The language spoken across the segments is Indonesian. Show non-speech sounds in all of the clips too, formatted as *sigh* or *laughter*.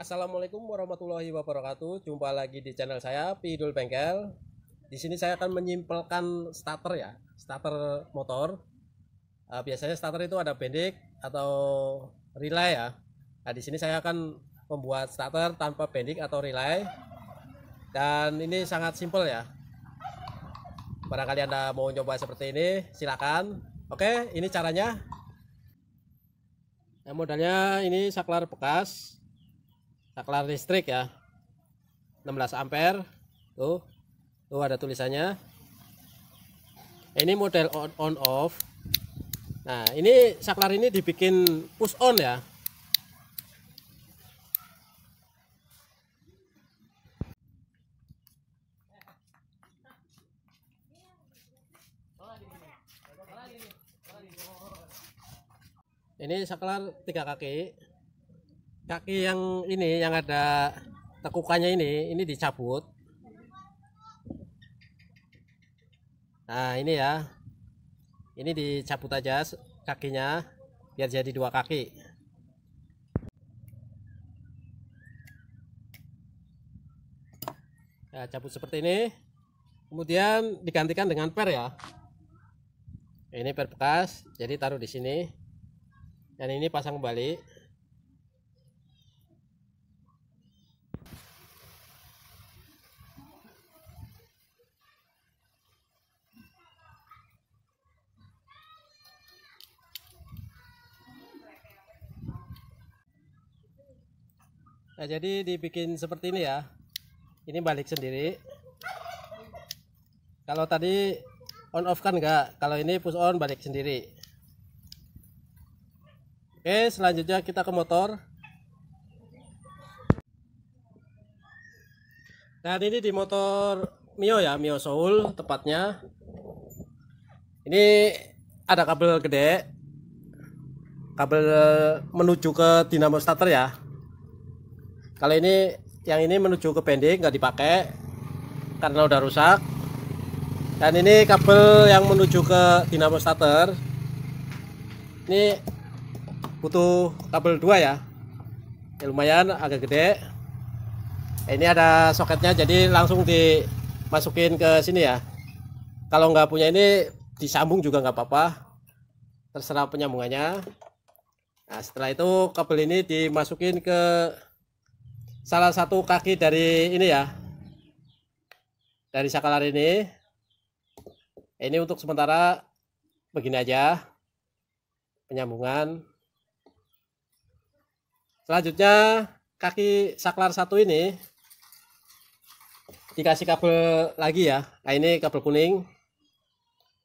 Assalamualaikum warahmatullahi wabarakatuh. Jumpa lagi di channel saya Pidul Bengkel. Di sini saya akan menyimpulkan starter ya, starter motor. Uh, biasanya starter itu ada pendek atau relay ya. Nah, di sini saya akan membuat starter tanpa pendek atau relay. Dan ini sangat simpel ya. Barangkali Anda mau coba seperti ini, silakan. Oke, ini caranya. Nah, modalnya ini saklar bekas saklar nah, listrik ya 16 ampere tuh tuh ada tulisannya ini model on, on off nah ini saklar ini dibikin push on ya ini saklar tiga kaki kaki yang ini yang ada tekukannya ini ini dicabut nah ini ya ini dicabut aja kakinya biar jadi dua kaki ya cabut seperti ini kemudian digantikan dengan per ya ini per bekas jadi taruh di sini dan ini pasang kembali Nah, jadi dibikin seperti ini ya. Ini balik sendiri. Kalau tadi on off kan enggak. Kalau ini push on balik sendiri. Oke, selanjutnya kita ke motor. Nah, ini di motor Mio ya, Mio Soul tepatnya. Ini ada kabel gede. Kabel menuju ke dinamo starter ya. Kalau ini yang ini menuju ke pending nggak dipakai karena udah rusak dan ini kabel yang menuju ke dinamo starter ini butuh kabel dua ya, ya lumayan agak gede eh, ini ada soketnya jadi langsung dimasukin ke sini ya kalau nggak punya ini disambung juga nggak apa-apa terserah penyambungannya nah setelah itu kabel ini dimasukin ke salah satu kaki dari ini ya dari sakalar ini ini untuk sementara begini aja penyambungan selanjutnya kaki saklar satu ini dikasih kabel lagi ya nah ini kabel kuning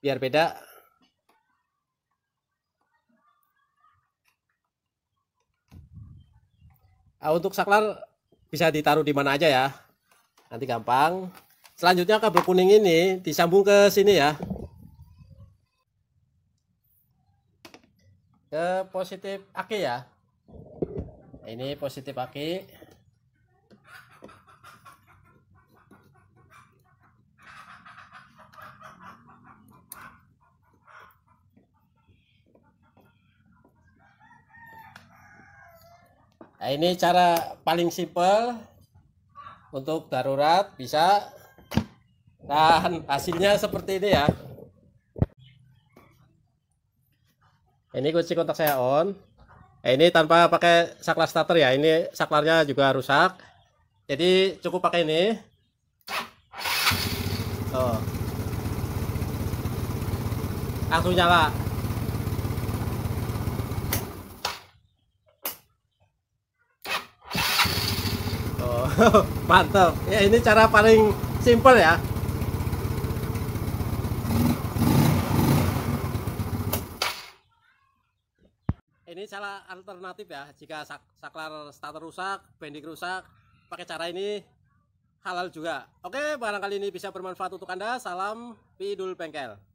biar beda nah, untuk saklar bisa ditaruh di mana aja ya nanti gampang selanjutnya kabel kuning ini disambung ke sini ya ke positif aki ya ini positif aki Nah, ini cara paling simpel untuk darurat bisa dan hasilnya seperti ini ya. Ini kunci kontak saya on. Nah, ini tanpa pakai saklar starter ya. Ini saklarnya juga rusak. Jadi cukup pakai ini. Tuh. Langsung nyala. *laughs* mantap ya ini cara paling simple ya ini cara alternatif ya jika sak saklar starter rusak bending rusak pakai cara ini halal juga oke barangkali ini bisa bermanfaat untuk anda salam pidul bengkel